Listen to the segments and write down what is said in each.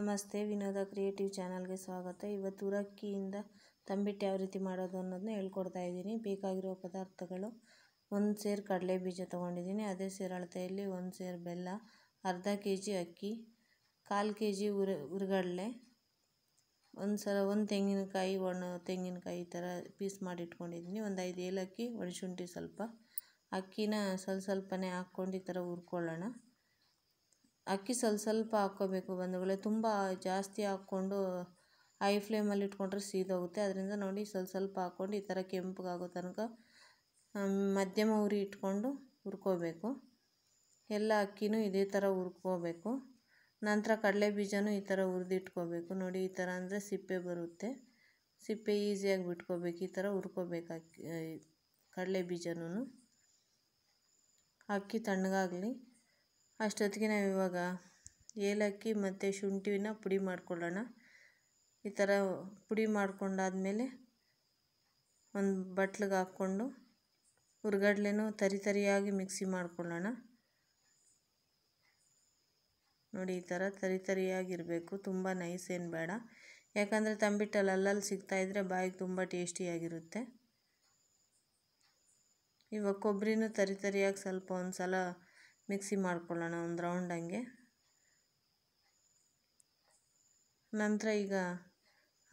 ನಮಸ್ತೆ ವಿನೋದ ಕ್ರಿಯೇಟಿವ್ ಚಾನಲ್ಗೆ ಸ್ವಾಗತ ಇವತ್ತು ಉರಕ್ಕಿಯಿಂದ ತಂಬಿಟ್ಟು ಯಾವ ರೀತಿ ಮಾಡೋದು ಅನ್ನೋದನ್ನ ಹೇಳ್ಕೊಡ್ತಾ ಇದ್ದೀನಿ ಬೇಕಾಗಿರೋ ಪದಾರ್ಥಗಳು ಒಂದು ಸೇರು ಕಡಲೆ ಬೀಜ ತೊಗೊಂಡಿದ್ದೀನಿ ಅದೇ ಸೇರು ಅಳತೆಯಲ್ಲಿ ಒಂದು ಸೇರು ಬೆಲ್ಲ ಅರ್ಧ ಕೆ ಜಿ ಅಕ್ಕಿ ಕಾಲು ಕೆ ಜಿ ಉರು ಉರ್ಗಡಲೆ ಒಂದು ಸಲ ಒಂದು ತೆಂಗಿನಕಾಯಿ ಒಣ ತೆಂಗಿನಕಾಯಿ ಥರ ಪೀಸ್ ಮಾಡಿಟ್ಕೊಂಡಿದ್ದೀನಿ ಒಂದು ಐದು ಏಲಕ್ಕಿ ಒಣಶುಂಠಿ ಸ್ವಲ್ಪ ಅಕ್ಕಿನ ಸ್ವಲ್ಪ ಸ್ವಲ್ಪನೇ ಹಾಕ್ಕೊಂಡು ಈ ಥರ ಹುರ್ಕೊಳ್ಳೋಣ ಅಕ್ಕಿ ಸ್ವಲ್ಪ ಸ್ವಲ್ಪ ಹಾಕ್ಕೋಬೇಕು ಬಂಧುಗಳೇ ತುಂಬ ಜಾಸ್ತಿ ಹಾಕ್ಕೊಂಡು ಹೈ ಫ್ಲೇಮಲ್ಲಿ ಇಟ್ಕೊಂಡ್ರೆ ಸೀದೋಗುತ್ತೆ ಅದರಿಂದ ನೋಡಿ ಸ್ವಲ್ಪ ಸ್ವಲ್ಪ ಹಾಕ್ಕೊಂಡು ಈ ಥರ ಕೆಂಪಗಾಗೋ ತನಕ ಮಧ್ಯಮ ಉರಿ ಇಟ್ಕೊಂಡು ಹುರ್ಕೋಬೇಕು ಎಲ್ಲ ಅಕ್ಕಿನೂ ಇದೇ ಥರ ಹುರ್ಕೋಬೇಕು ನಂತರ ಕಡಲೆ ಬೀಜನೂ ಈ ಥರ ಹುರಿದಿಟ್ಕೋಬೇಕು ನೋಡಿ ಈ ಥರ ಅಂದರೆ ಸಿಪ್ಪೆ ಬರುತ್ತೆ ಸಿಪ್ಪೆ ಈಸಿಯಾಗಿ ಬಿಟ್ಕೋಬೇಕು ಈ ಥರ ಹುರ್ಕೋಬೇಕು ಅಕ್ಕಿ ಕಡಲೆ ಬೀಜನೂ ಅಕ್ಕಿ ತಣ್ಣಗಾಗಲಿ ಅಷ್ಟೊತ್ತಿಗೆ ನಾವು ಇವಾಗ ಏಲಕ್ಕಿ ಮತ್ತು ಶುಂಠಿನ ಪುಡಿ ಮಾಡ್ಕೊಳ್ಳೋಣ ಈ ಥರ ಪುಡಿ ಮಾಡ್ಕೊಂಡಾದಮೇಲೆ ಒಂದು ಬಟ್ಲಿಗೆ ಹಾಕ್ಕೊಂಡು ಹುರ್ಗಡ್ಲೆನೂ ತರಿ ತರಿಯಾಗಿ ಮಿಕ್ಸಿ ಮಾಡ್ಕೊಳ್ಳೋಣ ನೋಡಿ ಈ ಥರ ತರಿ ತರಿಯಾಗಿರಬೇಕು ತುಂಬ ನೈಸ್ ಏನು ಬೇಡ ಯಾಕಂದರೆ ತಂಬಿಟ್ಟಲ್ಲಿ ಅಲ್ಲಲ್ಲಿ ಸಿಗ್ತಾಯಿದ್ರೆ ಬಾಯಿಗೆ ತುಂಬ ಟೇಸ್ಟಿಯಾಗಿರುತ್ತೆ ಇವಾಗ ಕೊಬ್ಬರಿನೂ ತರಿ ತರಿಯಾಗಿ ಸ್ವಲ್ಪ ಒಂದು ಸಲ ಮಿಕ್ಸಿ ಮಾಡ್ಕೊಳ್ಳೋಣ ಒಂದು ರೌಂಡ್ ಹಂಗೆ ನಂತರ ಈಗ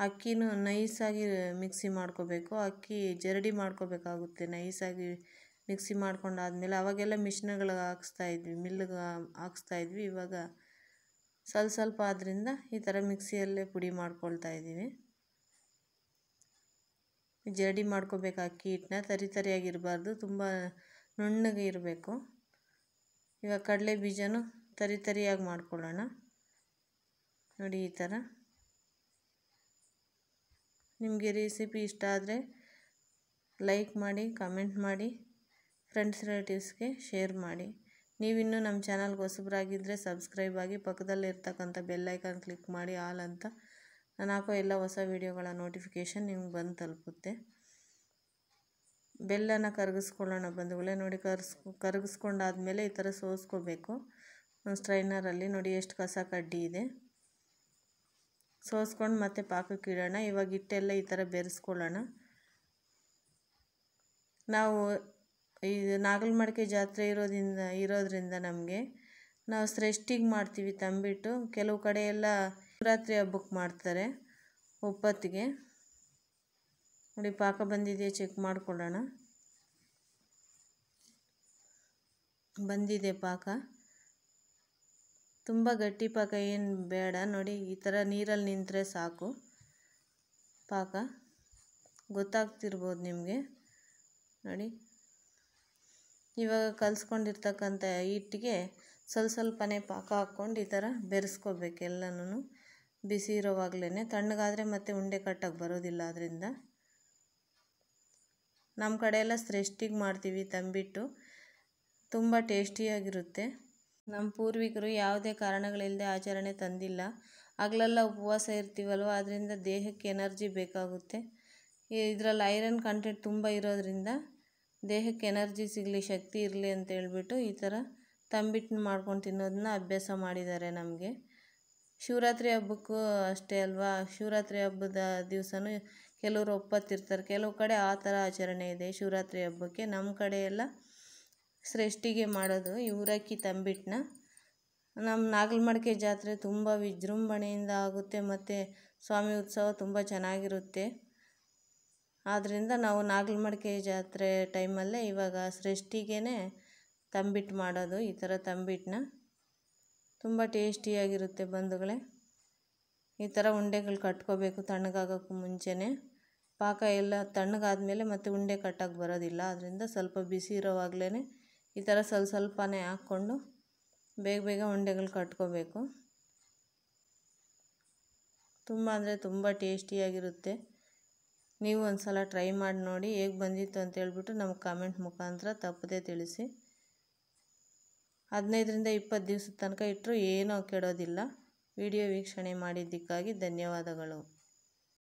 ಅಕ್ಕಿನೂ ನೈಸಾಗಿ ಮಿಕ್ಸಿ ಮಾಡ್ಕೋಬೇಕು ಅಕ್ಕಿ ಜರಡಿ ಮಾಡ್ಕೋಬೇಕಾಗುತ್ತೆ ನೈಸಾಗಿ ಮಿಕ್ಸಿ ಮಾಡ್ಕೊಂಡಾದಮೇಲೆ ಅವಾಗೆಲ್ಲ ಮಿಷಿನ್ಗಳಿಗೆ ಹಾಕ್ಸ್ತಾ ಇದ್ವಿ ಮಿಲ್ಗೆ ಹಾಕ್ಸ್ತಾ ಇದ್ವಿ ಇವಾಗ ಸ್ವಲ್ಪ ಸ್ವಲ್ಪ ಆದ್ದರಿಂದ ಈ ಥರ ಮಿಕ್ಸಿಯಲ್ಲೇ ಪುಡಿ ಮಾಡ್ಕೊಳ್ತಾ ಇದ್ದೀವಿ ಜರಡಿ ಮಾಡ್ಕೋಬೇಕು ಅಕ್ಕಿ ಹಿಟ್ಟನ್ನ ತರಿ ತರಿಯಾಗಿರಬಾರ್ದು ತುಂಬ ನುಣ್ಣಗೆ ಇರಬೇಕು ಈಗ ಕಡಲೆ ಬೀಜನೂ ತರಿ ತರಿಯಾಗಿ ಮಾಡ್ಕೊಳ್ಳೋಣ ನೋಡಿ ಈ ಥರ ನಿಮಗೆ ರೆಸಿಪಿ ಇಷ್ಟ ಆದರೆ ಲೈಕ್ ಮಾಡಿ ಕಮೆಂಟ್ ಮಾಡಿ ಫ್ರೆಂಡ್ಸ್ ರಿಲೇಟಿವ್ಸ್ಗೆ ಶೇರ್ ಮಾಡಿ ನೀವಿನ್ನೂ ನಮ್ಮ ಚಾನಲ್ಗೆ ಹೊಸಬರಾಗಿದ್ದರೆ ಸಬ್ಸ್ಕ್ರೈಬ್ ಆಗಿ ಪಕ್ಕದಲ್ಲಿರ್ತಕ್ಕಂಥ ಬೆಲ್ಲೈಕನ್ ಕ್ಲಿಕ್ ಮಾಡಿ ಆಲ್ ಅಂತ ನಾನು ಹಾಕೋ ಎಲ್ಲ ಹೊಸ ವೀಡಿಯೋಗಳ ನೋಟಿಫಿಕೇಷನ್ ನಿಮ್ಗೆ ಬಂದು ತಲುಪುತ್ತೆ ಬೆಲ್ಲನ ಕರಗಿಸ್ಕೊಳ್ಳೋಣ ಬಂಧುಗಳೇ ನೋಡಿ ಕರ್ಸ್ ಕರಗಿಸ್ಕೊಂಡಾದ್ಮೇಲೆ ಈ ಥರ ಸೋಸ್ಕೋಬೇಕು ಒಂದು ಸ್ಟ್ರೈನರಲ್ಲಿ ನೋಡಿ ಎಷ್ಟು ಕಸ ಕಡ್ಡಿ ಇದೆ ಸೋಸ್ಕೊಂಡು ಮತ್ತೆ ಪಾಕಕ್ಕೆ ಇಡೋಣ ಇವಾಗ ಹಿಟ್ಟೆಲ್ಲ ಈ ಥರ ಬೆರೆಸ್ಕೊಳ್ಳೋಣ ನಾವು ಈ ನಾಗಲ್ಮಡಿಕೆ ಜಾತ್ರೆ ಇರೋದ್ರಿಂದ ಇರೋದ್ರಿಂದ ನಮಗೆ ನಾವು ಸೃಷ್ಟಿಗೆ ಮಾಡ್ತೀವಿ ತಂಬಿಟ್ಟು ಕೆಲವು ಕಡೆ ಶಿವರಾತ್ರಿ ಹಬ್ಬಕ್ಕೆ ಮಾಡ್ತಾರೆ ಒಪ್ಪತ್ತಿಗೆ ನೋಡಿ ಪಾಕ ಬಂದಿದೆಯಾ ಚೆಕ್ ಮಾಡಿಕೊಳ್ಳೋಣ ಬಂದಿದೆ ಪಾಕ ತುಂಬ ಗಟ್ಟಿ ಪಾಕ ಏನು ಬೇಡ ನೋಡಿ ಈ ಥರ ನೀರಲ್ಲಿ ನಿಂತರೆ ಸಾಕು ಪಾಕ ಗೊತ್ತಾಗ್ತಿರ್ಬೋದು ನಿಮಗೆ ನೋಡಿ ಇವಾಗ ಕಲಿಸ್ಕೊಂಡಿರ್ತಕ್ಕಂಥ ಹಿಟ್ಟಿಗೆ ಸ್ವಲ್ಪ ಸ್ವಲ್ಪನೇ ಪಾಕ ಹಾಕ್ಕೊಂಡು ಈ ಥರ ಬೆರೆಸ್ಕೋಬೇಕು ಎಲ್ಲನೂ ಬಿಸಿ ಇರೋವಾಗಲೇ ತಣ್ಣಗಾದರೆ ಮತ್ತೆ ಉಂಡೆ ಕಟ್ಟಾಗಿ ಬರೋದಿಲ್ಲ ಅದರಿಂದ ನಮ್ಮ ಕಡೆಯೆಲ್ಲ ಎಲ್ಲ ಮಾಡ್ತೀವಿ ತಂಬಿಟ್ಟು ತುಂಬ ಟೇಸ್ಟಿಯಾಗಿರುತ್ತೆ ನಮ್ಮ ಪೂರ್ವಿಕರು ಯಾವುದೇ ಕಾರಣಗಳಿಲ್ಲದೆ ಆಚರಣೆ ತಂದಿಲ್ಲ ಹಗಲೆಲ್ಲ ಉಪವಾಸ ಇರ್ತೀವಲ್ವ ಅದರಿಂದ ದೇಹಕ್ಕೆ ಎನರ್ಜಿ ಬೇಕಾಗುತ್ತೆ ಇದರಲ್ಲಿ ಐರನ್ ಕಂಟೆಂಟ್ ತುಂಬ ಇರೋದ್ರಿಂದ ದೇಹಕ್ಕೆ ಎನರ್ಜಿ ಸಿಗಲಿ ಶಕ್ತಿ ಇರಲಿ ಅಂತ ಹೇಳ್ಬಿಟ್ಟು ಈ ಥರ ತಂಬಿಟ್ಟು ಮಾಡ್ಕೊಂಡು ತಿನ್ನೋದನ್ನ ಅಭ್ಯಾಸ ಮಾಡಿದ್ದಾರೆ ನಮಗೆ ಶಿವರಾತ್ರಿ ಹಬ್ಬಕ್ಕೂ ಅಷ್ಟೇ ಅಲ್ವಾ ಶಿವರಾತ್ರಿ ಹಬ್ಬದ ದಿವಸನೂ ಕೆಲವರು ಒಪ್ಪತ್ತಿರ್ತಾರೆ ಕೆಲವು ಕಡೆ ಆ ಥರ ಆಚರಣೆ ಇದೆ ಶಿವರಾತ್ರಿ ಹಬ್ಬಕ್ಕೆ ನಮ್ಮ ಕಡೆ ಸೃಷ್ಟಿಗೆ ಮಾಡೋದು ಇವರಕ್ಕಿ ತಂಬಿಟ್ಟನ್ನ ನಮ್ಮ ನಾಗಲಮಡಿಕೆ ಜಾತ್ರೆ ತುಂಬ ವಿಜೃಂಭಣೆಯಿಂದ ಆಗುತ್ತೆ ಮತ್ತು ಸ್ವಾಮಿ ಉತ್ಸವ ತುಂಬ ಚೆನ್ನಾಗಿರುತ್ತೆ ಆದ್ದರಿಂದ ನಾವು ನಾಗಲಮಡಿಕೆ ಜಾತ್ರೆ ಟೈಮಲ್ಲೇ ಇವಾಗ ಸೃಷ್ಟಿಗೆ ತಂಬಿಟ್ಟು ಮಾಡೋದು ಈ ಥರ ತಂಬಿಟ್ಟನ್ನ ತುಂಬ ಟೇಸ್ಟಿಯಾಗಿರುತ್ತೆ ಬಂಧುಗಳೇ ಈ ಥರ ಉಂಡೆಗಳು ಕಟ್ಕೋಬೇಕು ತಣ್ಣಗಾಗೋಕ್ಕೂ ಮುಂಚೆನೇ ಪಾಕ ಎಲ್ಲ ತಣ್ಣಗಾದ್ಮೇಲೆ ಮತ್ತೆ ಉಂಡೆ ಕಟ್ಟಾಗಿ ಬರೋದಿಲ್ಲ ಅದರಿಂದ ಸ್ವಲ್ಪ ಬಿಸಿ ಇರೋವಾಗ್ಲೇ ಈ ಥರ ಸ್ವಲ್ಪ ಸ್ವಲ್ಪನೇ ಹಾಕ್ಕೊಂಡು ಬೇಗ ಬೇಗ ಉಂಡೆಗಳು ಕಟ್ಕೋಬೇಕು ತುಂಬ ಅಂದರೆ ತುಂಬ ಟೇಸ್ಟಿಯಾಗಿರುತ್ತೆ ನೀವು ಒಂದು ಸಲ ಟ್ರೈ ಮಾಡಿ ನೋಡಿ ಹೇಗೆ ಬಂದಿತ್ತು ಅಂತ ಹೇಳ್ಬಿಟ್ಟು ನಮ್ಮ ಕಾಮೆಂಟ್ ಮುಖಾಂತರ ತಪ್ಪದೇ ತಿಳಿಸಿ ಹದಿನೈದರಿಂದ ಇಪ್ಪತ್ತು ದಿವಸದ ತನಕ ಇಟ್ಟರು ಏನೂ ಕೆಡೋದಿಲ್ಲ ವಿಡಿಯೋ ವೀಕ್ಷಣೆ ಮಾಡಿದ್ದಕ್ಕಾಗಿ ಧನ್ಯವಾದಗಳು